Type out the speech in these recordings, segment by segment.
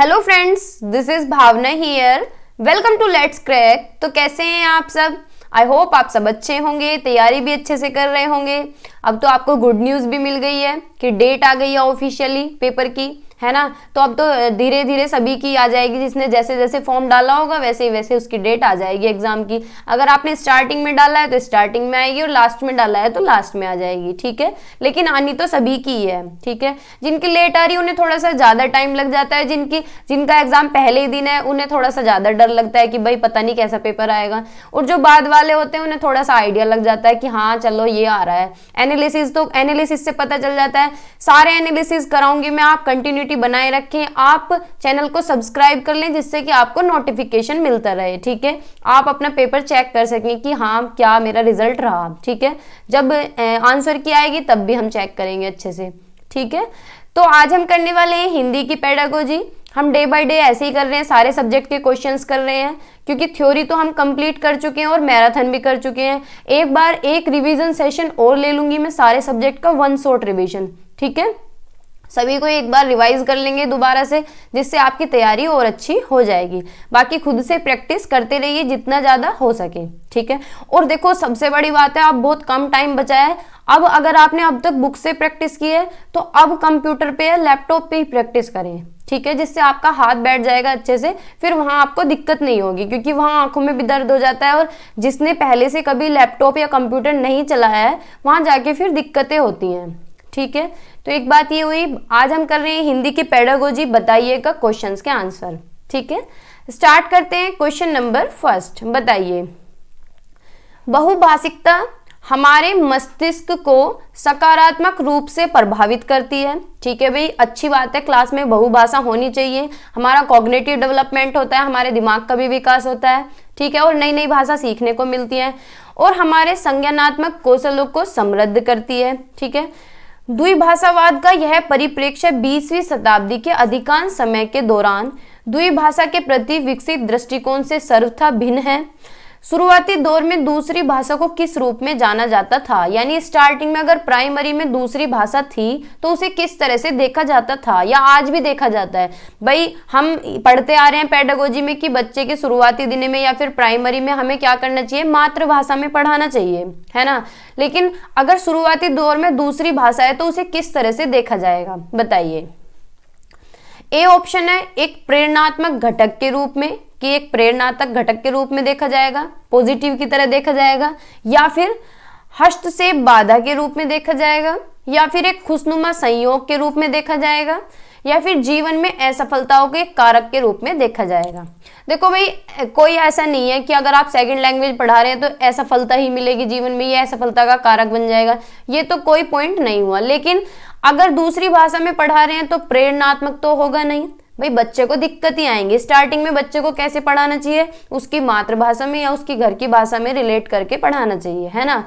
hello friends this is Bhavna here welcome to let's crack तो कैसे हैं आप सब आई होप आप सब अच्छे होंगे तैयारी भी अच्छे से कर रहे होंगे अब तो आपको गुड न्यूज़ भी मिल गई है कि डेट आ गई है ऑफिशियली पेपर की है ना तो अब तो धीरे धीरे सभी की आ जाएगी जिसने जैसे जैसे फॉर्म डाला होगा वैसे ही वैसे उसकी डेट आ जाएगी एग्जाम की अगर आपने स्टार्टिंग में डाला है तो स्टार्टिंग में आएगी और लास्ट में डाला है तो लास्ट में आ जाएगी ठीक है लेकिन आनी तो सभी की है ठीक है जिनकी लेट आ रही है उन्हें थोड़ा सा ज़्यादा टाइम लग जाता है जिनकी जिनका एग्ज़ाम पहले ही दिन है उन्हें थोड़ा सा ज़्यादा डर लगता है कि भाई पता नहीं कैसा पेपर आएगा और जो बाद वाले होते हैं उन्हें थोड़ा सा आइडिया लग जाता है कि हाँ चलो ये आ रहा है एनालिसिस तो एनालिसिस से पता चल जाता है सारे एनालिसिस कराऊंगी मैं आप कंटिन्यू कम्युनिटी बनाए रखें आप चैनल को सब्सक्राइब कर लें जिससे कि आपको नोटिफिकेशन मिलता रहे ठीक है आप अपना पेपर चेक कर सकें कि हाँ क्या मेरा रिजल्ट रहा ठीक है जब आंसर की आएगी तब भी हम चेक करेंगे अच्छे से ठीक है तो आज हम करने वाले हैं हिंदी की पैडागोजी हम डे बाय डे ऐसे ही कर रहे हैं सारे सब्जेक्ट के क्वेश्चंस कर रहे हैं क्योंकि थ्योरी तो हम कंप्लीट कर चुके हैं और मैराथन भी कर चुके हैं एक बार एक रिवीजन सेशन और ले लूँगी मैं सारे सब्जेक्ट का वन शॉट रिवीजन ठीक है सभी को एक बार रिवाइज कर लेंगे दोबारा से जिससे आपकी तैयारी और अच्छी हो जाएगी बाकी खुद से प्रैक्टिस करते रहिए जितना ज़्यादा हो सके ठीक है और देखो सबसे बड़ी बात है आप बहुत कम टाइम बचा है अब अगर आपने अब तक बुक से प्रैक्टिस की है तो अब कंप्यूटर पे या लैपटॉप पे ही प्रैक्टिस करें ठीक है जिससे आपका हाथ बैठ जाएगा अच्छे से फिर वहाँ आपको दिक्कत नहीं होगी क्योंकि वहाँ आंखों में भी दर्द हो जाता है और जिसने पहले से कभी लैपटॉप या कंप्यूटर नहीं चलाया है वहाँ जाके फिर दिक्कतें होती हैं ठीक है तो एक बात ये हुई आज हम कर रहे हैं हिंदी की पेडागोजी बताइएगा क्वेश्चन के आंसर ठीक है स्टार्ट करते हैं क्वेश्चन नंबर फर्स्ट बताइए बहुभाषिकता हमारे मस्तिष्क को सकारात्मक रूप से प्रभावित करती है ठीक है भाई अच्छी बात है क्लास में बहुभाषा होनी चाहिए हमारा कॉग्नेटिव डेवलपमेंट होता है हमारे दिमाग का भी विकास होता है ठीक है और नई नई भाषा सीखने को मिलती है और हमारे संज्ञानात्मक कौशलों को समृद्ध करती है ठीक है द्विभाषावाद का यह परिप्रेक्ष्य 20वीं शताब्दी के अधिकांश समय के दौरान द्विभाषा के प्रति विकसित दृष्टिकोण से सर्वथा भिन्न है शुरुआती दौर में दूसरी भाषा को किस रूप में जाना जाता था यानी स्टार्टिंग में अगर प्राइमरी में दूसरी भाषा थी तो उसे किस तरह से देखा जाता था या आज भी देखा जाता है भाई हम पढ़ते आ रहे हैं पेडागोजी में कि बच्चे के शुरुआती दिन में या फिर प्राइमरी में हमें क्या करना चाहिए मातृभाषा में पढ़ाना चाहिए है ना लेकिन अगर शुरुआती दौर में दूसरी भाषा है तो उसे किस तरह से देखा जाएगा बताइए ए ऑप्शन है एक प्रेरणात्मक घटक के रूप में कि एक प्रेरणात्मक घटक के रूप में देखा जाएगा पॉजिटिव की तरह देखा जाएगा या फिर हस्त से बाधा के रूप में देखा जाएगा या फिर एक खुशनुमा संयोग के रूप में देखा जाएगा या फिर जीवन में असफलताओं के कारक के रूप में देखा जाएगा देखो भाई कोई ऐसा नहीं है कि अगर आप सेकंड लैंग्वेज पढ़ा रहे हैं तो असफलता ही मिलेगी जीवन में यह असफलता का कारक बन जाएगा ये तो कोई पॉइंट नहीं हुआ लेकिन अगर दूसरी भाषा में पढ़ा रहे हैं तो प्रेरणात्मक तो होगा नहीं भाई बच्चे को दिक्कत ही आएंगी स्टार्टिंग में बच्चे को कैसे पढ़ाना चाहिए उसकी मातृभाषा में या उसकी घर की भाषा में रिलेट करके पढ़ाना चाहिए है ना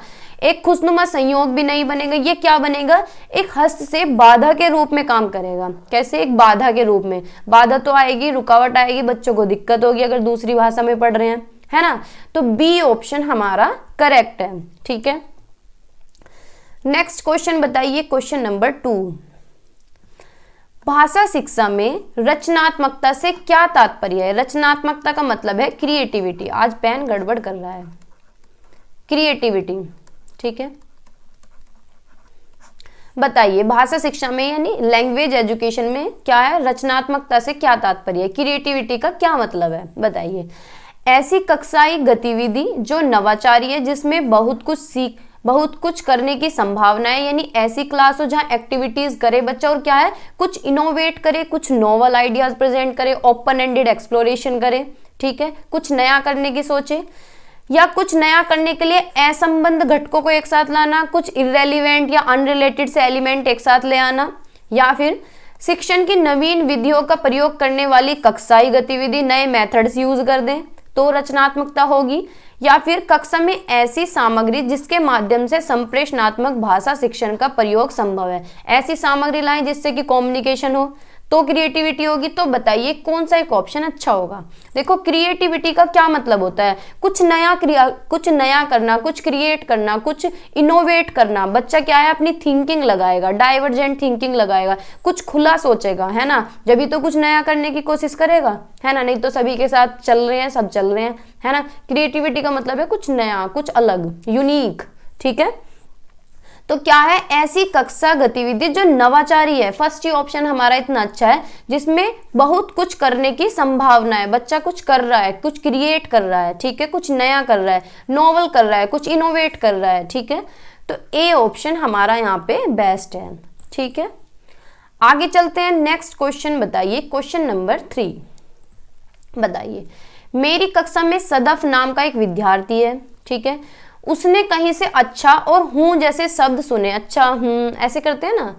एक खुशनुमा संयोग भी नहीं बनेगा ये क्या बनेगा एक हस्त से बाधा के रूप में काम करेगा कैसे एक बाधा के रूप में बाधा तो आएगी रुकावट आएगी बच्चों को दिक्कत होगी अगर दूसरी भाषा में पढ़ रहे हैं है ना तो बी ऑप्शन हमारा करेक्ट है ठीक है नेक्स्ट क्वेश्चन बताइए क्वेश्चन नंबर टू भाषा शिक्षा में रचनात्मकता से क्या तात्पर्य है रचनात्मकता का मतलब है क्रिएटिविटी आज पेन गड़बड़ कर रहा है क्रिएटिविटी ठीक है बताइए भाषा शिक्षा में यानी लैंग्वेज एजुकेशन में क्या है रचनात्मकता से क्या तात्पर्य है क्रिएटिविटी का क्या मतलब है बताइए ऐसी कक्षाई गतिविधि जो नवाचारी है जिसमें बहुत कुछ सीख बहुत कुछ करने की संभावना है यानी ऐसी क्लास हो जहाँ एक्टिविटीज़ करे बच्चा और क्या है कुछ इनोवेट करे कुछ नोवल आइडियाज़ प्रेजेंट करे ओपन एंडेड एक्सप्लोरेशन करे ठीक है कुछ नया करने की सोचे या कुछ नया करने के लिए असंबंध घटकों को एक साथ लाना कुछ इरेलीवेंट या अनरिलेटेड से एलिमेंट एक साथ ले आना या फिर शिक्षण की नवीन विधियों का प्रयोग करने वाली कक्षाई गतिविधि नए मेथड्स यूज कर दें तो रचनात्मकता होगी या फिर कक्षा में ऐसी सामग्री जिसके माध्यम से संप्रेषणात्मक भाषा शिक्षण का प्रयोग संभव है ऐसी सामग्री लाएं जिससे कि कॉम्युनिकेशन हो तो क्रिएटिविटी होगी तो बताइए कौन सा एक ऑप्शन अच्छा होगा देखो क्रिएटिविटी का क्या मतलब होता है कुछ नया क्रिया कुछ नया करना कुछ क्रिएट करना कुछ इनोवेट करना बच्चा क्या है अपनी थिंकिंग लगाएगा डाइवर्जेंट थिंकिंग लगाएगा कुछ खुला सोचेगा है ना जब तो कुछ नया करने की कोशिश करेगा है ना नहीं तो सभी के साथ चल रहे हैं सब चल रहे हैं है ना क्रिएटिविटी का मतलब है कुछ नया कुछ अलग यूनिक ठीक है तो क्या है ऐसी कक्षा गतिविधि जो नवाचारी है फर्स्ट ही ऑप्शन हमारा इतना अच्छा है जिसमें बहुत कुछ करने की संभावना है बच्चा कुछ कर रहा है कुछ क्रिएट कर रहा है ठीक है कुछ नया कर रहा है नॉवल कर रहा है कुछ इनोवेट कर रहा है ठीक है तो ए ऑप्शन हमारा यहाँ पे बेस्ट है ठीक है आगे चलते हैं नेक्स्ट क्वेश्चन बताइए क्वेश्चन नंबर थ्री बताइए मेरी कक्षा में सदफ नाम का एक विद्यार्थी है ठीक है उसने कहीं से अच्छा और हूँ जैसे शब्द सुने अच्छा हूँ ऐसे करते हैं ना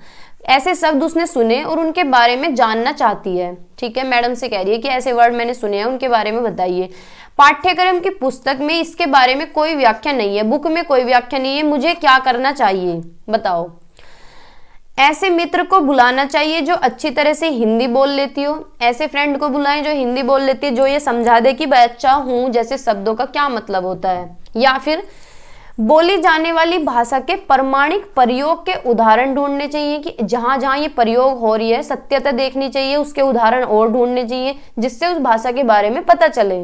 ऐसे शब्द उसने सुने और उनके बारे में जानना चाहती है ठीक है मैडम से कह रही है कि ऐसे वर्ड मैंने सुने हैं उनके बारे में बताइए पाठ्यक्रम की पुस्तक में इसके बारे में कोई व्याख्या नहीं है बुक में कोई व्याख्या नहीं है मुझे क्या करना चाहिए बताओ ऐसे मित्र को बुलाना चाहिए जो अच्छी तरह से हिंदी बोल लेती हो ऐसे फ्रेंड को बुलाएं जो हिंदी बोल लेती है जो ये समझा दे कि मैं अच्छा हूं जैसे शब्दों का क्या मतलब होता है या फिर बोली जाने वाली भाषा के प्रमाणिक प्रयोग के उदाहरण ढूंढने चाहिए कि जहां जहां ये प्रयोग हो रही है सत्यता देखनी चाहिए उसके उदाहरण और ढूंढने चाहिए जिससे उस भाषा के बारे में पता चले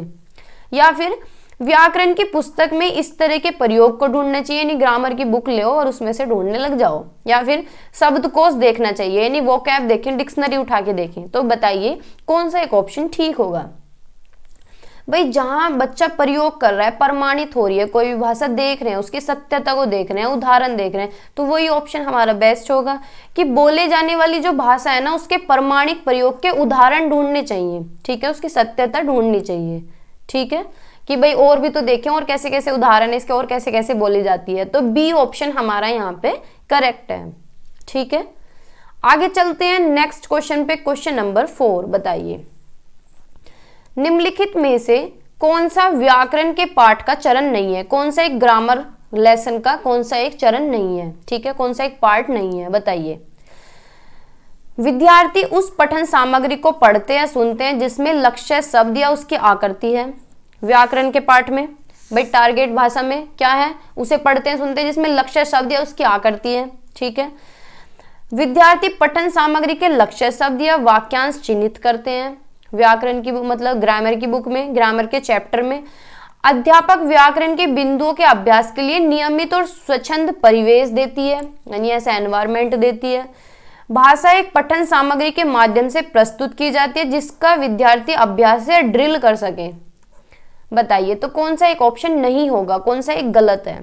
या फिर व्याकरण की पुस्तक में इस तरह के प्रयोग को ढूंढना चाहिए यानी ग्रामर की बुक ले और उसमें से ढूंढने लग जाओ या फिर शब्दकोश देखना चाहिए यानी वो कैब देखें डिक्शनरी उठा के देखें तो बताइए कौन सा एक ऑप्शन ठीक होगा भाई जहाँ बच्चा प्रयोग कर रहा है प्रमाणित हो रही है कोई भी भाषा देख रहे हैं उसकी सत्यता को देख रहे हैं उदाहरण देख रहे हैं तो वही ऑप्शन हमारा बेस्ट होगा कि बोले जाने वाली जो भाषा है ना उसके प्रमाणिक प्रयोग के उदाहरण ढूंढने चाहिए ठीक है उसकी सत्यता ढूंढनी चाहिए ठीक है कि भाई और भी तो देखें और कैसे कैसे उदाहरण इसके और कैसे कैसे बोली जाती है तो बी ऑप्शन हमारा यहाँ पे करेक्ट है ठीक है आगे चलते हैं नेक्स्ट क्वेश्चन पे क्वेश्चन नंबर फोर बताइए निम्नलिखित में से कौन सा व्याकरण के पाठ का चरण नहीं है कौन सा एक ग्रामर लेसन का कौन सा एक चरण नहीं है ठीक है कौन सा एक पार्ट नहीं है बताइए विद्यार्थी उस पठन सामग्री को पढ़ते हैं सुनते हैं जिसमें लक्ष्य शब्द या उसकी आकृति है व्याकरण के पाठ में भाई टारगेट भाषा में क्या है उसे पढ़ते हैं सुनते हैं जिसमें लक्ष्य शब्द या उसकी आकृति है ठीक है विद्यार्थी पठन सामग्री के लक्ष्य शब्द या वाक्यांश चिन्हित करते हैं व्याकरण की मतलब ग्रामर की बुक में ग्रामर के चैप्टर में अध्यापक व्याकरण के बिंदुओं के अभ्यास के लिए नियमित और स्वच्छंद परिवेश देती है यानी ऐसा एनवायरमेंट देती है भाषा एक पठन सामग्री के माध्यम से प्रस्तुत की जाती है जिसका विद्यार्थी अभ्यास से ड्रिल कर सके बताइए तो कौन सा एक ऑप्शन नहीं होगा कौन सा एक गलत है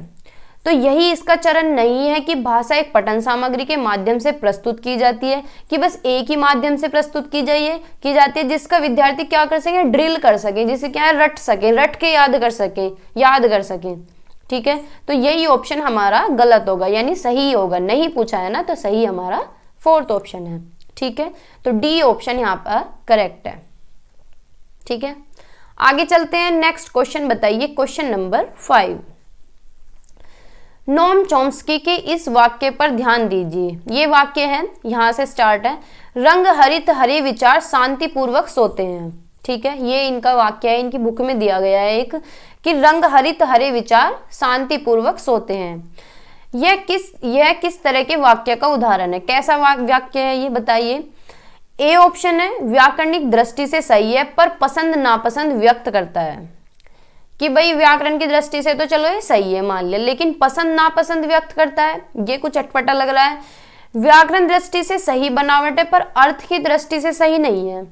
तो यही इसका चरण नहीं है कि भाषा एक पठन सामग्री के माध्यम से प्रस्तुत की जाती है कि बस एक ही माध्यम से प्रस्तुत की जाइए की जाती है जिसका विद्यार्थी क्या कर सके ड्रिल कर सके जिसे क्या है रट सके रट के याद कर सके याद कर सके ठीक है तो यही ऑप्शन हमारा गलत होगा यानी सही होगा नहीं पूछा है ना तो सही हमारा फोर्थ ऑप्शन है ठीक है तो डी ऑप्शन यहाँ पर करेक्ट है ठीक है आगे चलते हैं नेक्स्ट क्वेश्चन बताइए question number five Noam Chomsky के इस वाक्य पर ध्यान दीजिए ये वाक्य है यहाँ से स्टार्ट है रंग हरित हरे विचार शांतिपूर्वक सोते हैं ठीक है ये इनका वाक्य है इनकी बुक में दिया गया है एक कि रंग हरित हरे विचार शांतिपूर्वक सोते हैं यह किस यह किस तरह के वाक्य का उदाहरण है कैसा वाक्य है ये बताइए ए ऑप्शन है व्याकरणिक दृष्टि से सही है पर पसंद नापसंद व्यक्त करता है कि भाई व्याकरण की दृष्टि से तो चलो ये सही है मान लिया लेकिन पसंद नापसंद व्यक्त करता है ये कुछ अटपटा लग रहा है व्याकरण दृष्टि से सही बनावट है पर अर्थ की दृष्टि से सही नहीं है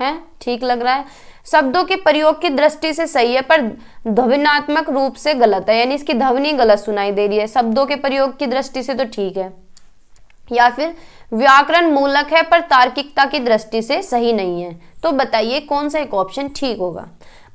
हैं ठीक लग रहा है शब्दों के प्रयोग की दृष्टि से सही है पर ध्वनात्मक रूप से गलत है यानी इसकी ध्वनि गलत सुनाई दे रही है शब्दों के प्रयोग की दृष्टि से तो ठीक है या फिर व्याकरण मूलक है पर तार्किकता की दृष्टि से सही नहीं है तो बताइए कौन सा एक ऑप्शन ठीक होगा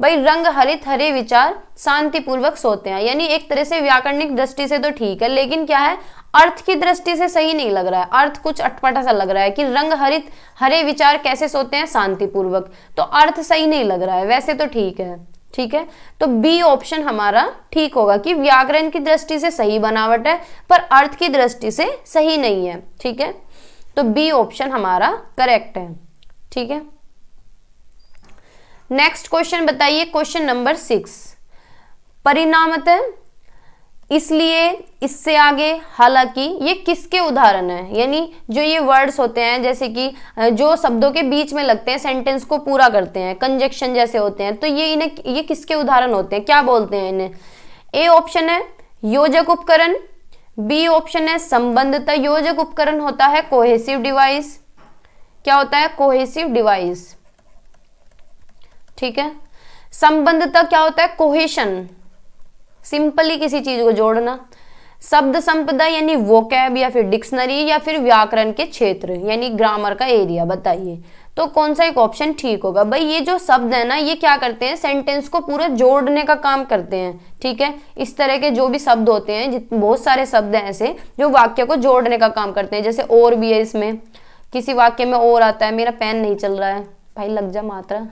भाई रंग हरित हरे विचार शांतिपूर्वक सोते हैं यानी एक तरह से व्याकरणिक दृष्टि से तो ठीक है लेकिन क्या है अर्थ की दृष्टि से सही नहीं लग रहा है अर्थ कुछ अटपटा सा लग रहा है कि रंग हरित हरे विचार कैसे सोते हैं शांतिपूर्वक तो अर्थ सही नहीं लग रहा है वैसे तो ठीक है ठीक है तो बी ऑप्शन हमारा ठीक होगा कि व्याकरण की दृष्टि से सही बनावट है पर अर्थ की दृष्टि से सही नहीं है ठीक है तो बी ऑप्शन हमारा करेक्ट है ठीक है नेक्स्ट क्वेश्चन बताइए क्वेश्चन नंबर सिक्स परिणामतः इसलिए इससे आगे हालांकि ये किसके उदाहरण है यानी जो ये वर्ड्स होते हैं जैसे कि जो शब्दों के बीच में लगते हैं सेंटेंस को पूरा करते हैं कंजेक्शन जैसे होते हैं तो ये इन्हें ये किसके उदाहरण होते हैं क्या बोलते हैं इन्हें ए ऑप्शन है योजक उपकरण बी ऑप्शन है संबंधता योजक उपकरण होता है कोहेसिव डिवाइस क्या होता है कोहेसिव डिवाइस ठीक है संबंधता क्या होता है कोहेशन सिंपली किसी चीज को जोड़ना शब्द संपदा यानी कैब या फिर डिक्शनरी या फिर व्याकरण के क्षेत्र यानी ग्रामर का एरिया बताइए तो कौन सा एक ऑप्शन ठीक होगा भाई ये जो शब्द है ना ये क्या करते हैं सेंटेंस को पूरा जोड़ने का काम करते हैं ठीक है इस तरह के जो भी शब्द होते हैं बहुत सारे शब्द हैं ऐसे जो वाक्य को जोड़ने का काम करते हैं जैसे और भी है इसमें किसी वाक्य में और आता है मेरा पेन नहीं चल रहा है भाई लग जा मात्रा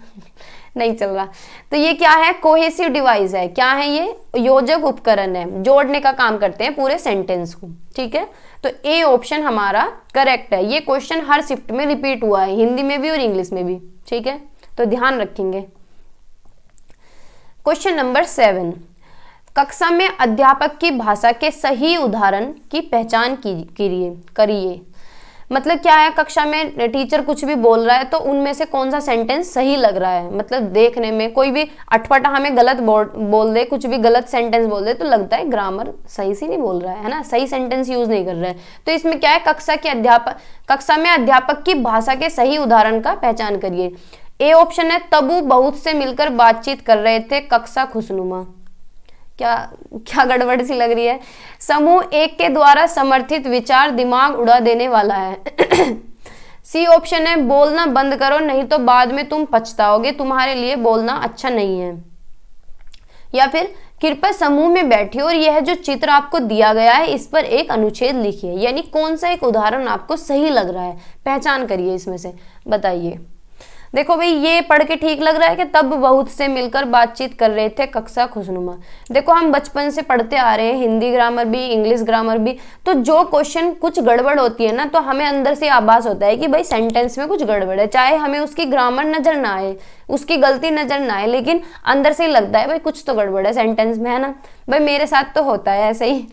नहीं चल रहा तो ये क्या है कोहेसिव डिवाइस है क्या है ये योजक उपकरण है जोड़ने का काम करते हैं पूरे सेंटेंस को ठीक है तो ए ऑप्शन हमारा करेक्ट है ये क्वेश्चन हर शिफ्ट में रिपीट हुआ है हिंदी में भी और इंग्लिश में भी ठीक है तो ध्यान रखेंगे क्वेश्चन नंबर सेवन कक्षा में अध्यापक की भाषा के सही उदाहरण की पहचान करिए मतलब क्या है कक्षा में टीचर कुछ भी बोल रहा है तो उनमें से कौन सा सेंटेंस सही लग रहा है मतलब देखने में कोई भी अटपटा हमें गलत बोल दे कुछ भी गलत सेंटेंस बोल दे तो लगता है ग्रामर सही से नहीं बोल रहा है है ना सही सेंटेंस यूज नहीं कर रहा है तो इसमें क्या है कक्षा के अध्यापक कक्षा में अध्यापक की भाषा के सही उदाहरण का पहचान करिए ए ऑप्शन है तबू बहुत से मिलकर बातचीत कर रहे थे कक्षा खुशनुमा क्या क्या गड़बड़ सी लग रही है समूह एक के द्वारा समर्थित विचार दिमाग उड़ा देने वाला है सी ऑप्शन है बोलना बंद करो नहीं तो बाद में तुम पछताओगे तुम्हारे लिए बोलना अच्छा नहीं है या फिर कृपया समूह में बैठिए और यह जो चित्र आपको दिया गया है इस पर एक अनुच्छेद लिखिए यानी कौन सा एक उदाहरण आपको सही लग रहा है पहचान करिए इसमें से बताइए देखो भाई ये पढ़ के ठीक लग रहा है कि तब बहुत से मिलकर बातचीत कर रहे थे कक्षा खुशनुमा देखो हम बचपन से पढ़ते आ रहे हैं हिंदी ग्रामर भी इंग्लिश ग्रामर भी तो जो क्वेश्चन कुछ गड़बड़ होती है ना तो हमें अंदर से आभास होता है कि भाई सेंटेंस में कुछ गड़बड़ है चाहे हमें उसकी ग्रामर नज़र ना आए उसकी गलती नज़र ना आए लेकिन अंदर से ही लगता है भाई कुछ तो गड़बड़ है सेंटेंस में है ना भाई मेरे साथ तो होता है ऐसे ही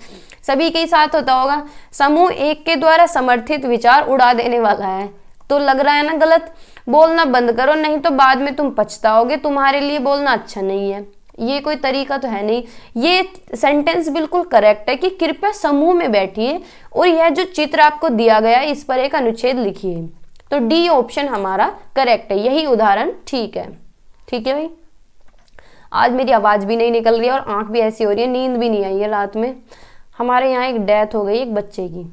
सभी के साथ होता होगा समूह एक के द्वारा समर्थित विचार उड़ा देने वाला है तो लग रहा है ना गलत बोलना बंद करो नहीं तो बाद में तुम पछताओगे तुम्हारे लिए बोलना अच्छा नहीं है ये कोई तरीका तो है नहीं ये सेंटेंस बिल्कुल करेक्ट है कि कृपया समूह में बैठिए और यह जो चित्र आपको दिया गया है इस पर एक अनुच्छेद लिखिए तो डी ऑप्शन हमारा करेक्ट है यही उदाहरण ठीक है ठीक है भाई आज मेरी आवाज़ भी नहीं निकल रही है और आंख भी ऐसी हो रही है नींद भी नहीं आई है रात में हमारे यहाँ एक डेथ हो गई एक बच्चे की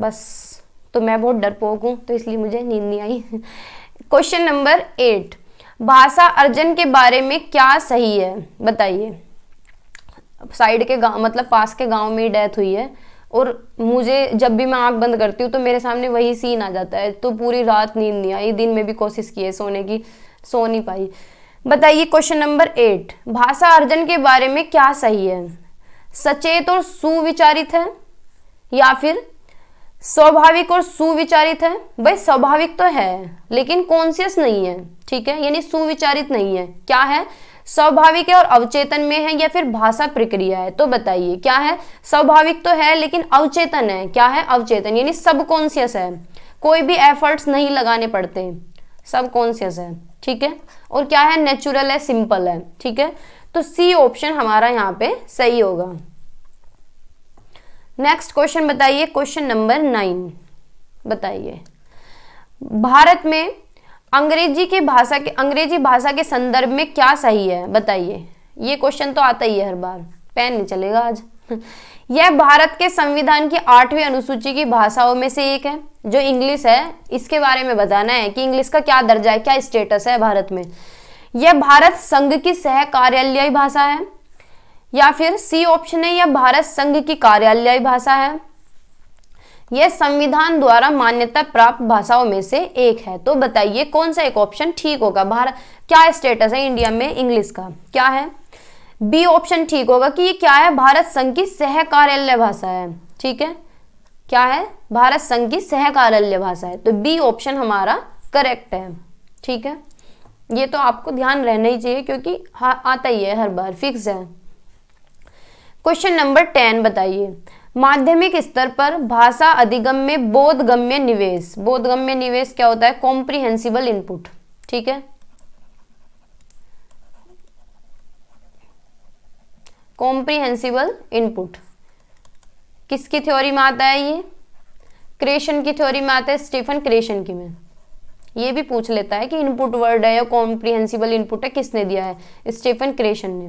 बस तो मैं बहुत डरपोक हूँ तो इसलिए मुझे नींद नहीं आई क्वेश्चन नंबर एट भाषा अर्जन के बारे में क्या सही है बताइए साइड के गांव मतलब पास के गांव में डेथ हुई है और मुझे जब भी मैं आँख बंद करती हूँ तो मेरे सामने वही सीन आ जाता है तो पूरी रात नींद नहीं आई दिन में भी कोशिश की है सोने की सो नहीं पाई बताइए क्वेश्चन नंबर एट भाषा अर्जन के बारे में क्या सही है सचेत और सुविचारित है या फिर स्वाभाविक और सुविचारित है भाई स्वाभाविक तो है लेकिन कॉन्सियस नहीं है ठीक है यानी सुविचारित नहीं है क्या है स्वाभाविक है और अवचेतन में है या फिर भाषा प्रक्रिया है तो बताइए क्या है स्वाभाविक तो है लेकिन अवचेतन है क्या है अवचेतन यानी सब कॉन्सियस है कोई भी एफर्ट्स नहीं लगाने पड़ते सब कॉन्सियस है ठीक है और क्या है नेचुरल है सिंपल है ठीक है तो सी ऑप्शन हमारा यहाँ पे सही होगा नेक्स्ट क्वेश्चन बताइए क्वेश्चन नंबर नाइन बताइए भारत में अंग्रेजी के भाषा के अंग्रेजी भाषा के संदर्भ में क्या सही है बताइए ये क्वेश्चन तो आता ही है हर बार पेन नहीं चलेगा आज यह भारत के संविधान की आठवीं अनुसूची की भाषाओं में से एक है जो इंग्लिश है इसके बारे में बताना है कि इंग्लिश का क्या दर्जा है क्या स्टेटस है भारत में यह भारत संघ की सह कार्यालयी भाषा है या फिर सी ऑप्शन है यह भारत संघ की कार्यालय भाषा है यह संविधान द्वारा मान्यता प्राप्त भाषाओं में से एक है तो बताइए कौन सा एक ऑप्शन ठीक होगा भारत क्या स्टेटस है इंडिया में इंग्लिश का क्या है बी ऑप्शन ठीक होगा कि ये क्या है भारत संघ की सह कार्यालय भाषा है ठीक है क्या है भारत संघ की सह कार्यालय भाषा है तो बी ऑप्शन हमारा करेक्ट है ठीक है ये तो आपको ध्यान रहना ही चाहिए क्योंकि आता ही है हर बार फिक्स है क्वेश्चन नंबर टेन बताइए माध्यमिक स्तर पर भाषा अधिगम में बोधगम्य निवेश बोधगम्य निवेश क्या होता है कॉम्प्रिहेंसिबल इनपुट ठीक है कॉम्प्रिहेंसिबल इनपुट किसकी थ्योरी में आता है ये क्रिएशन की थ्योरी में आता है स्टीफन क्रिएशन की में ये भी पूछ लेता है कि इनपुट वर्ड है या कॉम्प्रिहेंसिबल इनपुट है किसने दिया है स्टीफन क्रेशन ने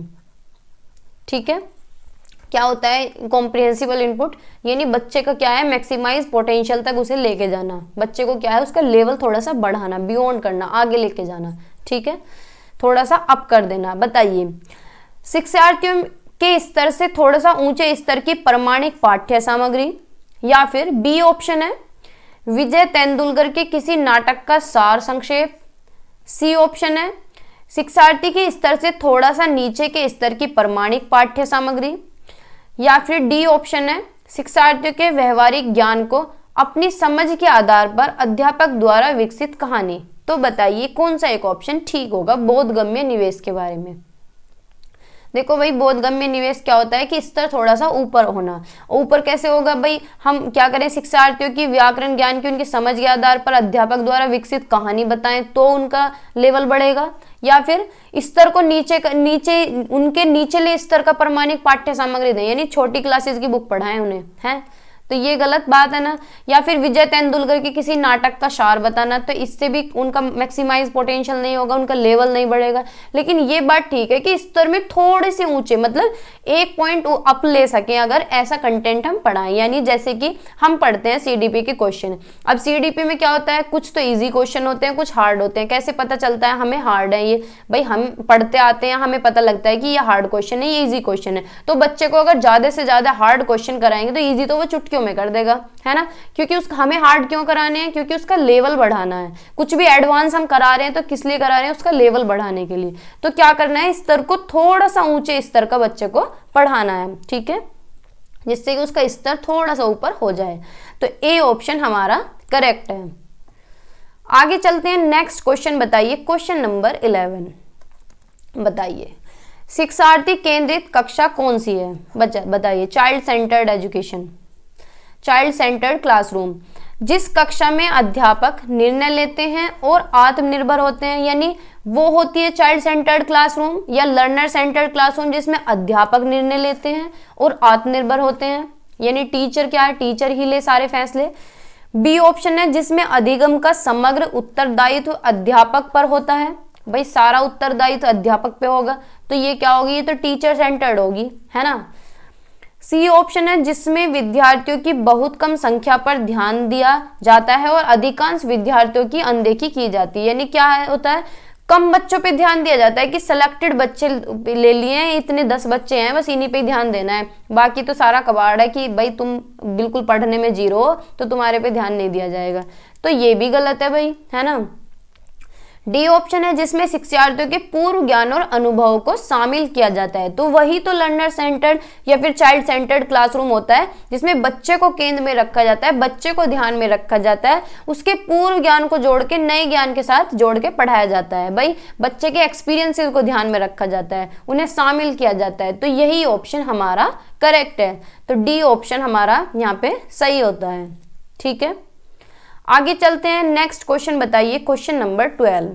ठीक है क्या होता है कॉम्प्रिहेंसिबल इनपुट यानी बच्चे का क्या है मैक्सिमाइज पोटेंशियल तक उसे लेके जाना बच्चे को क्या है उसका लेवल थोड़ा सा बढ़ाना बियॉन्ड करना आगे लेके जाना ठीक है थोड़ा सा अप कर देना बताइए शिक्षार्थियों के स्तर से थोड़ा सा ऊंचे स्तर की प्रमाणिक पाठ्य सामग्री या फिर बी ऑप्शन है विजय तेंदुलकर के किसी नाटक का सार संक्षेप सी ऑप्शन है शिक्षार्थी के स्तर से थोड़ा सा नीचे के स्तर की प्रमाणिक पाठ्य सामग्री या फिर डी ऑप्शन है शिक्षार्थियों के व्यवहारिक ज्ञान को अपनी समझ के आधार पर अध्यापक द्वारा विकसित कहानी तो बताइए कौन सा एक ऑप्शन ठीक होगा बोधगम्य निवेश के बारे में देखो भाई बोधगम्य निवेश क्या होता है कि स्तर थोड़ा सा ऊपर होना ऊपर कैसे होगा भाई हम क्या करें शिक्षार्थियों की व्याकरण ज्ञान की उनकी समझ के आधार पर अध्यापक द्वारा विकसित कहानी बताएं तो उनका लेवल बढ़ेगा या फिर स्तर को नीचे नीचे उनके निचले स्तर का प्रमाणिक पाठ्य सामग्री दें यानी छोटी क्लासेस की बुक पढ़ाएं उन्हें है तो ये गलत बात है ना या फिर विजय तेंदुलकर के किसी नाटक का शार बताना तो इससे भी उनका मैक्सिमाइज पोटेंशियल नहीं होगा उनका लेवल नहीं बढ़ेगा लेकिन ये बात ठीक है कि स्तर में थोड़े से ऊंचे मतलब एक पॉइंट अप ले सके अगर ऐसा कंटेंट हम पढ़ाएं यानी जैसे कि हम पढ़ते हैं सी के क्वेश्चन अब सी में क्या होता है कुछ तो ईजी क्वेश्चन होते हैं कुछ हार्ड होते हैं कैसे पता चलता है हमें हार्ड है ये भाई हम पढ़ते आते हैं हमें पता लगता है कि ये हार्ड क्वेश्चन है ये ईजी क्वेश्चन है तो बच्चे को अगर ज़्यादा से ज़्यादा हार्ड क्वेश्चन कराएंगे तो ईजी तो वो चुटकी क्यों में कर देगा है ना क्योंकि उस हमें हार्ड क्यों कराने हैं क्योंकि उसका लेवल बढ़ाना है कुछ भी एडवांस हम करा रहे हैं तो किस लिए करा रहे हैं उसका लेवल बढ़ाने के लिए तो क्या करना है स्तर को थोड़ा सा ऊंचे स्तर का बच्चे को पढ़ाना है ठीक है जिससे कि उसका स्तर थोड़ा सा ऊपर हो जाए तो ए ऑप्शन हमारा करेक्ट है आगे चलते हैं नेक्स्ट क्वेश्चन बताइए क्वेश्चन नंबर इलेवन बताइए शिक्षार्थी केंद्रित कक्षा कौन सी है बच्चा बताइए child centred education child centred classroom जिस कक्षा में अध्यापक निर्णय लेते हैं और आत्मनिर्भर होते हैं यानी वो होती है चाइल्ड सेंटर्ड क्लासरूम या लर्नर सेंटर्ड क्लासरूम जिसमें अध्यापक निर्णय लेते हैं और आत्मनिर्भर होते हैं यानी टीचर क्या है टीचर ही ले सारे फैसले बी ऑप्शन है जिसमें अधिगम का समग्र उत्तरदायित्व अध्यापक पर होता है भाई सारा उत्तरदायित्व अध्यापक पे होगा तो ये क्या होगी ये तो टीचर सेंटर्ड होगी है ना सी ऑप्शन है जिसमें विद्यार्थियों की बहुत कम संख्या पर ध्यान दिया जाता है और अधिकांश विद्यार्थियों की अनदेखी की जाती है यानी क्या है होता है कम बच्चों पे ध्यान दिया जाता है कि सिलेक्टेड बच्चे ले लिए हैं इतने दस बच्चे हैं बस इन्हीं पे ध्यान देना है बाकी तो सारा कबाड़ है कि भाई तुम बिल्कुल पढ़ने में जीरो हो तो तुम्हारे पे ध्यान नहीं दिया जाएगा तो ये भी गलत है भाई है ना डी ऑप्शन है जिसमें शिक्षार्थियों के पूर्व ज्ञान और अनुभव को शामिल किया जाता है तो वही तो लर्नर सेंटर्ड या फिर चाइल्ड सेंटर्ड क्लासरूम होता है जिसमें बच्चे को केंद्र में रखा जाता है बच्चे को ध्यान में रखा जाता है उसके पूर्व ज्ञान को जोड़ के नए ज्ञान के साथ जोड़ के पढ़ाया जाता है भाई बच्चे के एक्सपीरियंसिस को ध्यान में रखा जाता है उन्हें शामिल किया जाता है तो यही ऑप्शन हमारा करेक्ट है तो डी ऑप्शन हमारा यहाँ पे सही होता है ठीक है आगे चलते हैं नेक्स्ट क्वेश्चन बताइए क्वेश्चन नंबर ट्वेल्व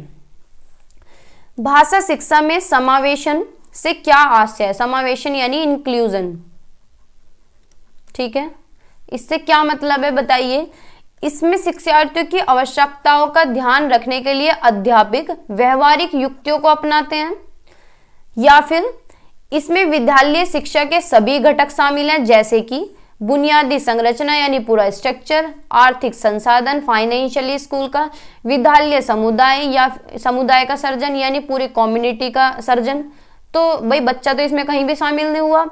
भाषा शिक्षा में समावेशन से क्या आशय है समावेशन यानी इंक्लूजन ठीक है इससे क्या मतलब है बताइए इसमें शिक्षार्थियों की आवश्यकताओं का ध्यान रखने के लिए अध्यापक व्यवहारिक युक्तियों को अपनाते हैं या फिर इसमें विद्यालय शिक्षा के सभी घटक शामिल हैं जैसे कि बुनियादी संरचना यानी पूरा स्ट्रक्चर आर्थिक संसाधन फाइनेंशियली स्कूल का विद्यालय समुदाय या समुदाय का सर्जन यानी पूरी कम्युनिटी का सर्जन तो भाई बच्चा तो इसमें कहीं भी शामिल नहीं हुआ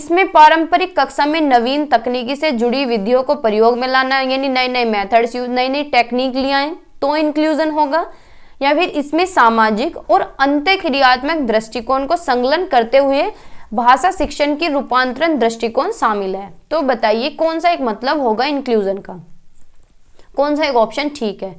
इसमें पारंपरिक कक्षा में नवीन तकनीकी से जुड़ी विधियों को प्रयोग में लाना यानी नए नए मेथड्स यूज नई नई टेक्निक ले आए तो इंक्लूजन होगा या फिर इसमें सामाजिक और अंत्यक्रियात्मक दृष्टिकोण को संलग्न करते हुए भाषा शिक्षण की रूपांतरण दृष्टिकोण शामिल है तो बताइए कौन सा एक मतलब होगा इंक्लूजन का कौन सा एक ऑप्शन ठीक है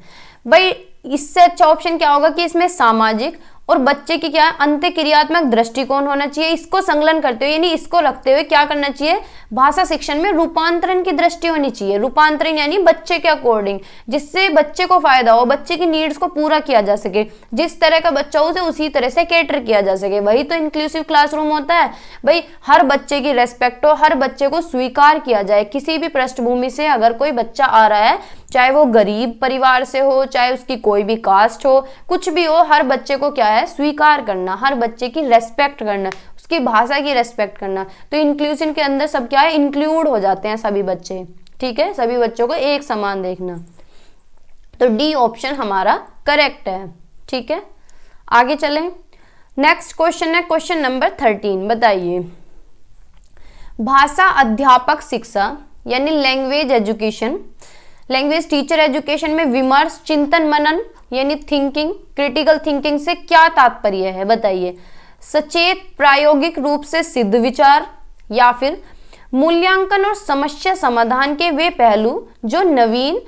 भाई इससे अच्छा ऑप्शन क्या होगा कि इसमें सामाजिक और बच्चे की क्या अंत्य क्रियात्मक दृष्टिकोण होना चाहिए इसको संगलन करते हुए यानी इसको रखते हुए क्या करना चाहिए भाषा शिक्षण में रूपांतरण की दृष्टि होनी चाहिए रूपांतरण यानी बच्चे के अकॉर्डिंग जिससे बच्चे को फायदा हो बच्चे की नीड्स को पूरा किया जा सके जिस तरह का बच्चा हो उसे उसी तरह से कैटर किया जा सके वही तो इंक्लूसिव क्लासरूम होता है भाई हर बच्चे की रेस्पेक्ट हो हर बच्चे को स्वीकार किया जाए किसी भी पृष्ठभूमि से अगर कोई बच्चा आ रहा है चाहे वो गरीब परिवार से हो चाहे उसकी कोई भी कास्ट हो कुछ भी हो हर बच्चे को क्या है स्वीकार करना हर बच्चे की रेस्पेक्ट करना उसकी भाषा की रेस्पेक्ट करना तो इंक्लूजन के अंदर सब क्या है इंक्लूड हो जाते हैं सभी बच्चे ठीक है सभी बच्चों को एक समान देखना तो डी ऑप्शन हमारा करेक्ट है ठीक है आगे चलें नेक्स्ट क्वेश्चन है क्वेश्चन नंबर थर्टीन बताइए भाषा अध्यापक शिक्षा यानी language education language teacher education में विमर्श चिंतन मनन यानी थिंकिंग क्रिटिकल थिंकिंग से क्या तात्पर्य है बताइए सचेत प्रायोगिक रूप से सिद्ध विचार या फिर मूल्यांकन और समस्या समाधान के वे पहलू जो नवीन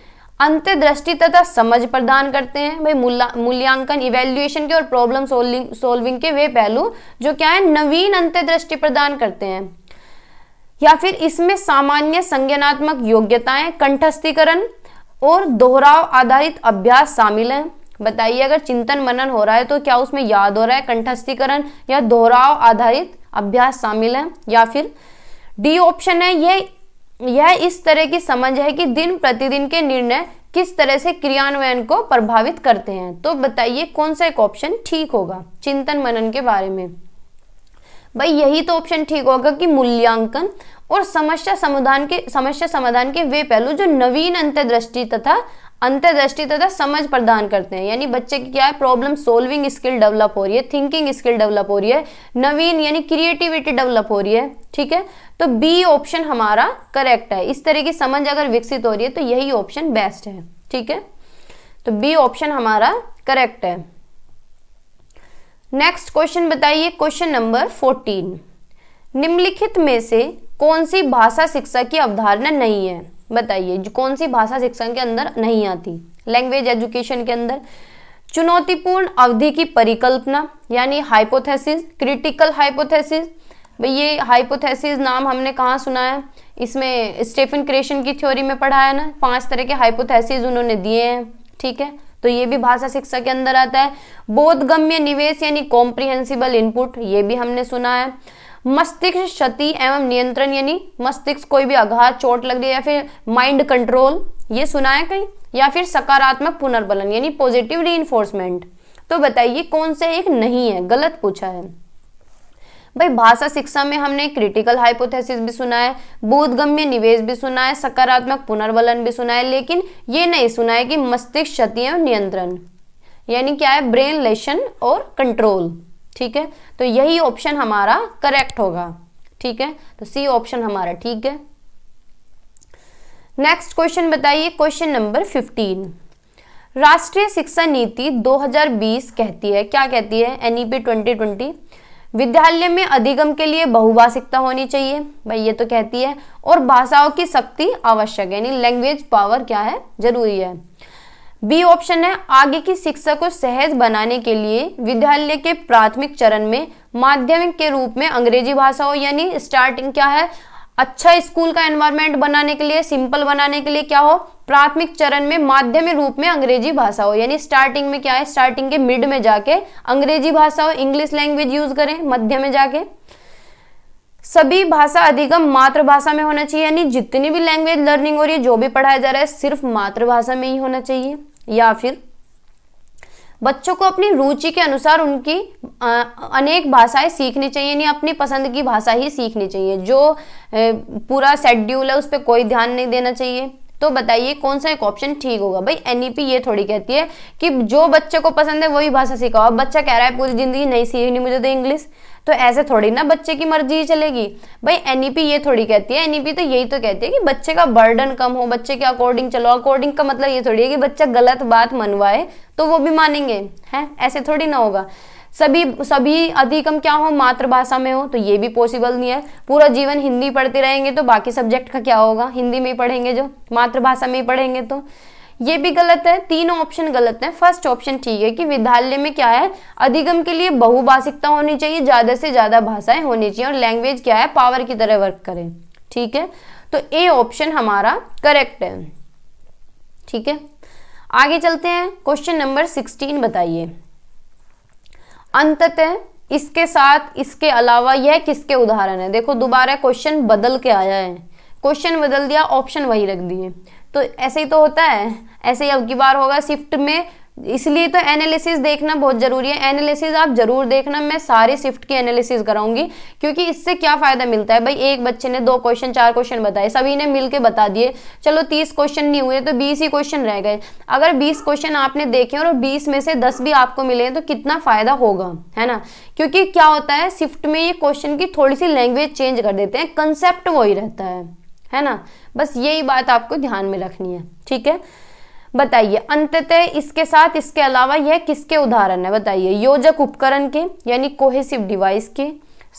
अंत्यदृष्टि तथा समझ प्रदान करते हैं भाई मूल्यांकन इवेल्युएशन के और प्रॉब्लम सोल्विंग के वे पहलू जो क्या है नवीन अंत्यदृष्टि प्रदान करते हैं या फिर इसमें सामान्य संज्ञानात्मक योग्यताएं कंठस्थीकरण और दोहराव आधारित अभ्यास शामिल हैं बताइए अगर चिंतन मनन हो रहा है तो क्या उसमें याद हो रहा है कंठस्थीकरण या दोहराव आधारित अभ्यास शामिल है या फिर डी ऑप्शन है यह यह इस तरह की समझ है कि दिन प्रतिदिन के निर्णय किस तरह से क्रियान्वयन को प्रभावित करते हैं तो बताइए कौन सा एक ऑप्शन ठीक होगा चिंतन मनन के बारे में भाई यही तो ऑप्शन ठीक होगा कि मूल्यांकन और समस्या समाधान के समस्या समाधान के वे पहलू जो नवीन अंतर्दृष्टि तथा अंतर्दृष्टि तथा समझ प्रदान करते हैं यानी बच्चे की क्या है प्रॉब्लम सॉल्विंग स्किल डेवलप हो रही है थिंकिंग स्किल डेवलप हो रही है नवीन यानी क्रिएटिविटी डेवलप हो रही है ठीक है तो बी ऑप्शन हमारा करेक्ट है इस तरह की समझ अगर विकसित हो रही है तो यही ऑप्शन बेस्ट है ठीक है तो बी ऑप्शन हमारा करेक्ट है नेक्स्ट क्वेश्चन बताइए क्वेश्चन नंबर फोर्टीन निम्नलिखित में से कौन सी भाषा शिक्षा की अवधारणा नहीं है बताइए जो कौन सी भाषा शिक्षा के अंदर नहीं आती लैंग्वेज एजुकेशन के अंदर चुनौतीपूर्ण अवधि की परिकल्पना यानी हाइपोथेसिस क्रिटिकल हाइपोथेसिस ये हाइपोथेसिस नाम हमने कहाँ सुना है इसमें स्टेफन क्रेशन की थ्योरी में पढ़ा है ना पांच तरह के हाइपोथेसिस उन्होंने दिए हैं ठीक है तो ये भी भाषा शिक्षा के अंदर आता है बोधगम्य निवेश यानी कॉम्प्रिहेंसिबल इनपुट ये भी हमने सुना है मस्तिष्क क्षति एवं नियंत्रण यानी मस्तिष्क कोई भी आघात चोट लग रही है या फिर माइंड कंट्रोल ये सुना है कहीं या फिर सकारात्मक पुनर्बलन यानी पॉजिटिव री तो बताइए कौन से एक नहीं है गलत पूछा है भाई भाषा शिक्षा में हमने क्रिटिकल हाइपोथेसिस भी सुना है बोधगम्य निवेश भी सुना है सकारात्मक पुनर्वलन भी सुना है लेकिन ये नहीं सुना है कि मस्तिष्क क्षति एवं नियंत्रण यानी क्या है ब्रेन लेशन और कंट्रोल ठीक है तो यही ऑप्शन हमारा करेक्ट होगा ठीक है तो सी ऑप्शन हमारा ठीक है नेक्स्ट क्वेश्चन बताइए क्वेश्चन नंबर फिफ्टीन राष्ट्रीय शिक्षा नीति 2020 कहती है क्या कहती है एनईपी 2020 e विद्यालय में अधिगम के लिए बहुभाषिकता होनी चाहिए भाई ये तो कहती है और भाषाओं की शक्ति आवश्यक है यानी लैंग्वेज पावर क्या है जरूरी है बी ऑप्शन है आगे की शिक्षा को सहज बनाने के लिए विद्यालय के प्राथमिक चरण में माध्यमिक के रूप में अंग्रेजी भाषा हो यानी स्टार्टिंग क्या है अच्छा स्कूल का एनवायरमेंट बनाने के लिए सिंपल बनाने के लिए क्या हो प्राथमिक चरण में माध्यमिक रूप में अंग्रेजी भाषा हो यानी स्टार्टिंग में क्या है स्टार्टिंग के मिड में जाके अंग्रेजी भाषा हो इंग्लिश लैंग्वेज यूज करें मध्य में जाके सभी भाषा अधिगम मातृभाषा में होना चाहिए यानी जितनी भी लैंग्वेज लर्निंग हो रही है जो भी पढ़ाया जा रहा है सिर्फ मातृभाषा में ही होना चाहिए या फिर बच्चों को अपनी रुचि के अनुसार उनकी अनेक भाषाएं सीखनी चाहिए यानी अपनी पसंद की भाषा ही सीखनी चाहिए जो पूरा शेड्यूल है उस पर कोई ध्यान नहीं देना चाहिए तो बताइए कौन सा एक ऑप्शन ठीक होगा भाई एनईपी e ये थोड़ी कहती है कि जो बच्चे को पसंद है वही भाषा सिखाओ अब बच्चा कह रहा है पूरी ज़िंदगी नहीं सीखनी मुझे तो इंग्लिश तो ऐसे थोड़ी ना बच्चे की मर्जी ही चलेगी भाई एनईपी e ये थोड़ी कहती है एनईपी e तो यही तो कहती है कि बच्चे का बर्डन कम हो बच्चे के अकॉर्डिंग चलो अकॉर्डिंग का मतलब ये थोड़ी है कि बच्चा गलत बात मनवाए तो वो भी मानेंगे हैं ऐसे थोड़ी ना होगा सभी सभी अधिकम क्या हो मातृभाषा में हो तो ये भी पॉसिबल नहीं है पूरा जीवन हिंदी पढ़ते रहेंगे तो बाकी सब्जेक्ट का क्या होगा हिंदी में ही पढ़ेंगे जो मातृभाषा में ही पढ़ेंगे तो ये भी गलत है तीनों ऑप्शन गलत है फर्स्ट ऑप्शन ठीक है कि विद्यालय में क्या है अधिगम के लिए बहुभाषिकता होनी चाहिए ज़्यादा से ज़्यादा भाषाएं होनी चाहिए और लैंग्वेज क्या है पावर की तरह वर्क करें ठीक है तो ए ऑप्शन हमारा करेक्ट है ठीक है आगे चलते हैं क्वेश्चन नंबर सिक्सटीन बताइए अंततः इसके साथ इसके अलावा यह किसके उदाहरण है देखो दोबारा क्वेश्चन बदल के आया है क्वेश्चन बदल दिया ऑप्शन वही रख दिए तो ऐसे ही तो होता है ऐसे ही अब की बार होगा शिफ्ट में इसलिए तो एनालिसिस देखना बहुत ज़रूरी है एनालिसिस आप ज़रूर देखना मैं सारे शिफ्ट की एनालिसिस कराऊंगी क्योंकि इससे क्या फ़ायदा मिलता है भाई एक बच्चे ने दो क्वेश्चन चार क्वेश्चन बताए सभी ने मिलके बता दिए चलो तीस क्वेश्चन नहीं हुए तो बीस ही क्वेश्चन रह गए अगर बीस क्वेश्चन आपने देखे और बीस में से दस भी आपको मिले तो कितना फ़ायदा होगा है ना क्योंकि क्या होता है शिफ्ट में ये क्वेश्चन की थोड़ी सी लैंग्वेज चेंज कर देते हैं कंसेप्ट वही रहता है है ना बस यही बात आपको ध्यान में रखनी है ठीक है बताइए अंततः इसके साथ इसके अलावा यह किसके उदाहरण है बताइए योजक उपकरण के यानी कोहेसिव डिवाइस के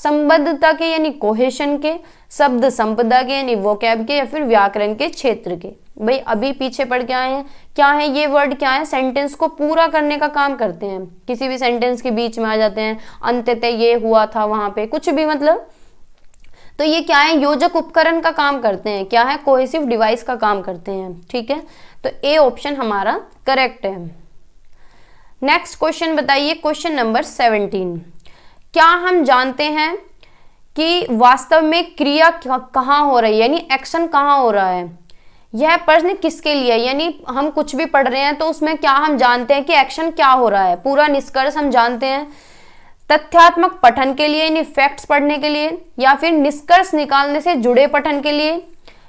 संबद्धता के यानी कोहेशन के शब्द संपदा के यानी वोकैब के या फिर व्याकरण के क्षेत्र के भाई अभी पीछे पड़ के आए हैं क्या है ये वर्ड क्या है सेंटेंस को पूरा करने का काम करते हैं किसी भी सेंटेंस के बीच में आ जाते हैं अंततः ये हुआ था वहां पे कुछ भी मतलब तो ये क्या है योजक उपकरण का काम करते हैं क्या है कोहेसिव डिवाइस का काम करते हैं ठीक है तो ए ऑप्शन हमारा करेक्ट है नेक्स्ट क्वेश्चन बताइए क्वेश्चन नंबर सेवनटीन क्या हम जानते हैं कि वास्तव में क्रिया कहाँ हो रही है यानी एक्शन कहाँ हो रहा है यह प्रश्न किसके लिए यानी हम कुछ भी पढ़ रहे हैं तो उसमें क्या हम जानते हैं कि एक्शन क्या हो रहा है पूरा निष्कर्ष हम जानते हैं तथ्यात्मक पठन के लिए यानी फैक्ट्स पढ़ने के लिए या फिर निष्कर्ष निकालने से जुड़े पठन के लिए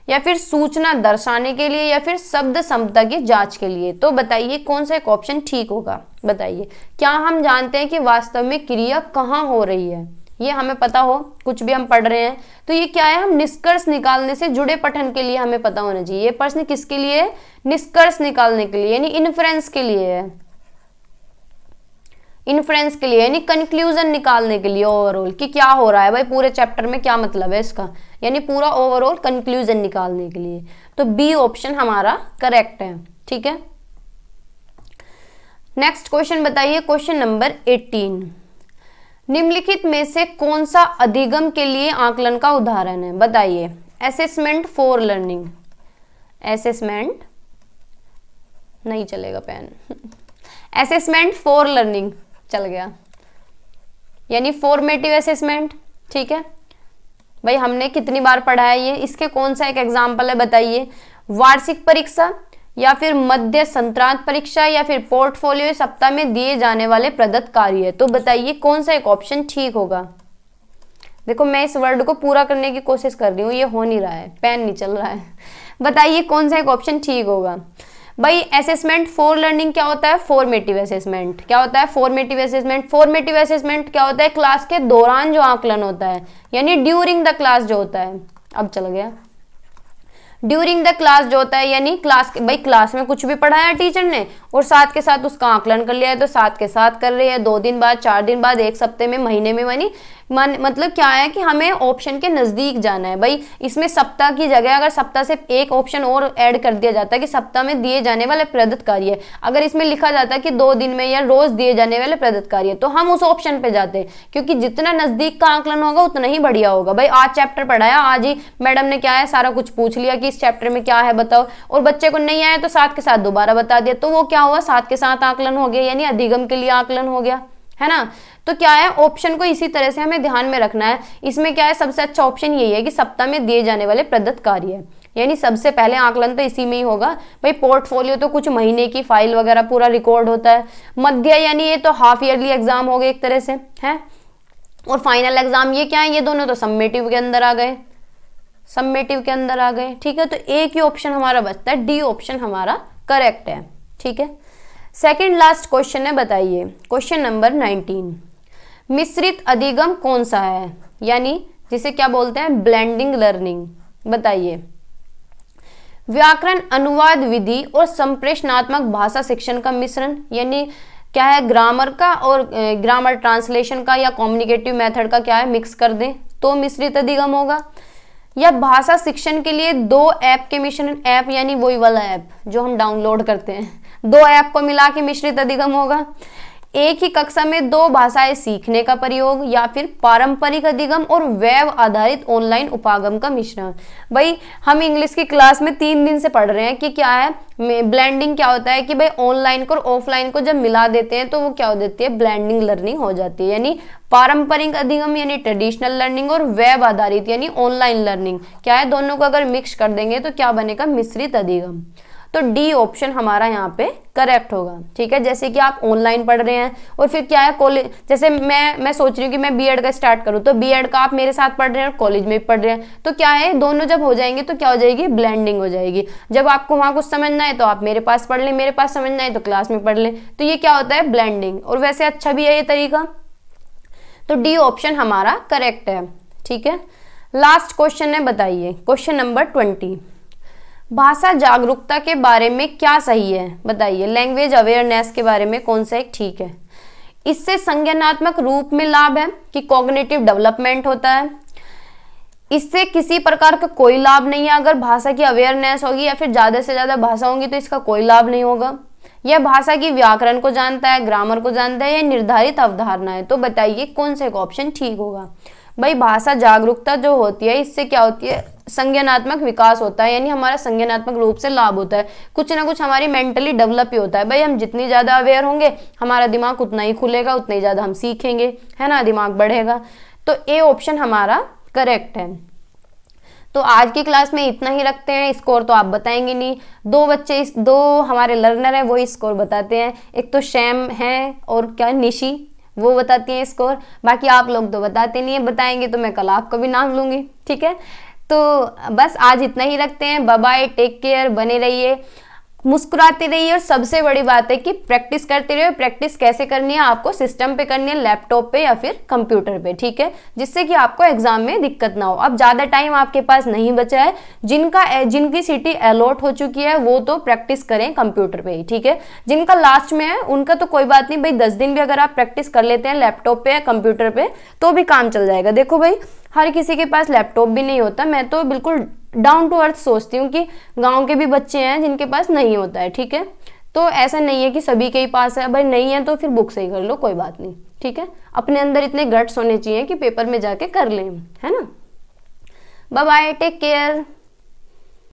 या फिर सूचना दर्शाने के लिए या फिर शब्द समता की जांच के लिए तो बताइए कौन सा एक ऑप्शन ठीक होगा बताइए क्या हम जानते हैं कि वास्तव में क्रिया कहाँ हो रही है ये हमें पता हो कुछ भी हम पढ़ रहे हैं तो ये क्या है हम निष्कर्ष निकालने से जुड़े पठन के लिए हमें पता होना चाहिए ये प्रश्न किसके लिए है निष्कर्ष निकालने के लिए यानी इन्फ्रेंस के लिए है इन्फ्लुएंस के लिए यानी कंक्लूजन निकालने के लिए ओवरऑल कि क्या हो रहा है भाई पूरे चैप्टर में क्या मतलब है इसका यानी पूरा ओवरऑल कंक्लूजन निकालने के लिए तो बी ऑप्शन हमारा करेक्ट है ठीक है नेक्स्ट क्वेश्चन बताइए क्वेश्चन नंबर एटीन निम्नलिखित में से कौन सा अधिगम के लिए आंकलन का उदाहरण है बताइए असेसमेंट फॉर लर्निंग असेसमेंट नहीं चलेगा पेन असेसमेंट फॉर लर्निंग चल गया यानी फॉर्मेटिव असेसमेंट ठीक है भाई हमने कितनी बार पढ़ा है ये इसके कौन सा एक एग्जाम्पल है बताइए वार्षिक परीक्षा या फिर मध्य संतरांत परीक्षा या फिर पोर्टफोलियो सप्ताह में दिए जाने वाले प्रदत्त कार्य तो बताइए कौन सा एक ऑप्शन ठीक होगा देखो मैं इस वर्ड को पूरा करने की कोशिश कर रही हूँ ये हो नहीं रहा है पेन नहीं चल रहा है बताइए कौन सा एक ऑप्शन ठीक होगा भाई असेसमेंट फॉर लर्निंग क्या होता है फॉर्मेटिव असेसमेंट क्या होता है फॉर्मेटिव असेसमेंट फॉर्मेटिव असेसमेंट क्या होता है क्लास के दौरान जो आकलन होता है यानी ड्यूरिंग द क्लास जो होता है अब चल गया ड्यूरिंग द क्लास जो होता है यानी क्लास भाई क्लास में कुछ भी पढ़ाया टीचर ने और साथ के साथ उसका आकलन कर लिया है तो साथ के साथ कर रही है दो दिन बाद चार दिन बाद एक सप्ते में महीने में मानी मान मतलब क्या है कि हमें ऑप्शन के नज़दीक जाना है भाई इसमें सप्ताह की जगह अगर सप्ताह से एक ऑप्शन और ऐड कर दिया जाता है कि सप्ताह में दिए जाने वाले प्रदत्त कार्य अगर इसमें लिखा जाता है कि दो दिन में या रोज़ दिए जाने वाले प्रदत्त कार्य तो हम उस ऑप्शन पे जाते हैं क्योंकि जितना नज़दीक का आंकलन होगा उतना ही बढ़िया होगा भाई आज चैप्टर पढ़ाया आज ही मैडम ने क्या है सारा कुछ पूछ लिया कि इस चैप्टर में क्या है बताओ और बच्चे को नहीं आया तो साथ के साथ दोबारा बता दिया तो वो क्या क्या हुआ सात के साथ आकलन हो गया यानी अधिगम के लिए आकलन हो गया है ना तो क्या है ऑप्शन को इसी तरह से हमें ध्यान में रखना है इसमें क्या है सबसे अच्छा ऑप्शन यही है कि सप्ताह में दिए जाने वाले प्रदत्त कार्य है यानी सबसे पहले आकलन तो इसी में ही होगा भाई पोर्टफोलियो तो कुछ महीने की फाइल वगैरह पूरा रिकॉर्ड होता है मध्य यानी ये तो हाफ ईयरली एग्जाम हो गए एक तरह से है और फाइनल एग्जाम ये क्या है ये दोनों तो सबमेटिव के अंदर आ गए सबमेटिव के अंदर आ गए ठीक है तो एक ही ऑप्शन हमारा बचता है डी ऑप्शन हमारा करेक्ट है ठीक है सेकेंड लास्ट क्वेश्चन है बताइए क्वेश्चन नंबर नाइनटीन मिश्रित अधिगम कौन सा है यानी जिसे क्या बोलते हैं ब्लेंडिंग लर्निंग बताइए व्याकरण अनुवाद विधि और संप्रेषणात्मक भाषा शिक्षण का मिश्रण यानी क्या है ग्रामर का और ग्रामर ट्रांसलेशन का या कम्युनिकेटिव मेथड का क्या है मिक्स कर दें तो मिश्रित अधिगम होगा या भाषा शिक्षण के लिए दो ऐप के मिश्रण ऐप यानी वही वाला ऐप जो हम डाउनलोड करते हैं दो ऐप को मिला के मिश्रित अधिगम होगा एक ही कक्षा में दो भाषाएं सीखने का प्रयोग या फिर पारंपरिक अधिगम और वेब आधारित ऑनलाइन उपागम का मिश्रण भाई हम इंग्लिश की क्लास में तीन दिन से पढ़ रहे हैं कि क्या है ब्लेंडिंग क्या होता है कि भाई ऑनलाइन को और ऑफलाइन को जब मिला देते हैं तो वो क्या हो जाती है ब्लेंडिंग लर्निंग हो जाती है यानी पारंपरिक अधिगम यानी ट्रेडिशनल लर्निंग और वेब आधारित यानी ऑनलाइन लर्निंग क्या है दोनों को अगर मिक्स कर देंगे तो क्या बनेगा मिश्रित अधिगम तो डी ऑप्शन हमारा यहाँ पे करेक्ट होगा ठीक है जैसे कि आप ऑनलाइन पढ़ रहे हैं और फिर क्या है कॉलेज जैसे मैं मैं सोच रही हूँ कि मैं बीएड का स्टार्ट करूँ तो बीएड का आप मेरे साथ पढ़ रहे हैं और कॉलेज में पढ़ रहे हैं तो क्या है दोनों जब हो जाएंगे तो क्या हो जाएगी ब्लैंडिंग हो जाएगी जब आपको वहाँ कुछ समझना है तो आप मेरे पास पढ़ लें मेरे पास समझना है तो क्लास में पढ़ लें तो ये क्या होता है ब्लैंडिंग और वैसे अच्छा भी है ये तरीका तो डी ऑप्शन हमारा करेक्ट है ठीक है लास्ट क्वेश्चन है बताइए क्वेश्चन नंबर ट्वेंटी भाषा जागरूकता के बारे में क्या सही है बताइए लैंग्वेज अवेयरनेस के बारे में कौन सा एक ठीक है इससे संज्ञानात्मक रूप में लाभ है कि कॉग्नेटिव डेवलपमेंट होता है इससे किसी प्रकार का कोई लाभ नहीं है अगर भाषा की अवेयरनेस होगी या फिर ज़्यादा से ज़्यादा भाषा होंगी तो इसका कोई लाभ नहीं होगा यह भाषा की व्याकरण को जानता है ग्रामर को जानता है या निर्धारित अवधारणा है तो बताइए कौन सा एक ऑप्शन ठीक होगा भाई भाषा जागरूकता जो होती है इससे क्या होती है संज्ञानात्मक विकास होता है यानी हमारा संज्ञानात्मक रूप से लाभ होता है कुछ ना कुछ हमारी मेंटली डेवलप ही होता है भाई हम जितनी ज़्यादा अवेयर होंगे हमारा दिमाग उतना ही खुलेगा उतना ही ज़्यादा हम सीखेंगे है ना दिमाग बढ़ेगा तो ए ऑप्शन हमारा करेक्ट है तो आज की क्लास में इतना ही रखते हैं स्कोर तो आप बताएंगे नहीं दो बच्चे इस दो हमारे लर्नर हैं वो स्कोर बताते हैं एक तो शैम है और क्या निशी वो बताती हैं स्कोर बाकी आप लोग तो बताते नहीं है बताएंगे तो मैं कल आपको भी नाम लूँगी ठीक है तो बस आज इतना ही रखते हैं बाय टेक केयर बने रहिए मुस्कुराते रहिए और सबसे बड़ी बात है कि प्रैक्टिस करते रहिए प्रैक्टिस कैसे करनी है आपको सिस्टम पे करनी है लैपटॉप पे या फिर कंप्यूटर पे ठीक है जिससे कि आपको एग्जाम में दिक्कत ना हो अब ज़्यादा टाइम आपके पास नहीं बचा है जिनका जिनकी सिटी अलॉट हो चुकी है वो तो प्रैक्टिस करें कंप्यूटर पे ही ठीक है जिनका लास्ट में है उनका तो कोई बात नहीं भाई दस दिन भी अगर आप प्रैक्टिस कर लेते हैं लैपटॉप पे या कंप्यूटर पे तो भी काम चल जाएगा देखो भाई हर किसी के पास लैपटॉप भी नहीं होता मैं तो बिल्कुल डाउन टू अर्थ सोचती हूँ कि गांव के भी बच्चे हैं जिनके पास नहीं होता है ठीक है तो ऐसा नहीं है कि सभी के ही पास है भाई नहीं है तो फिर बुक से ही कर लो कोई बात नहीं ठीक है अपने अंदर इतने गट्स होने चाहिए कि पेपर में जाके कर लें है ना बाय टेक केयर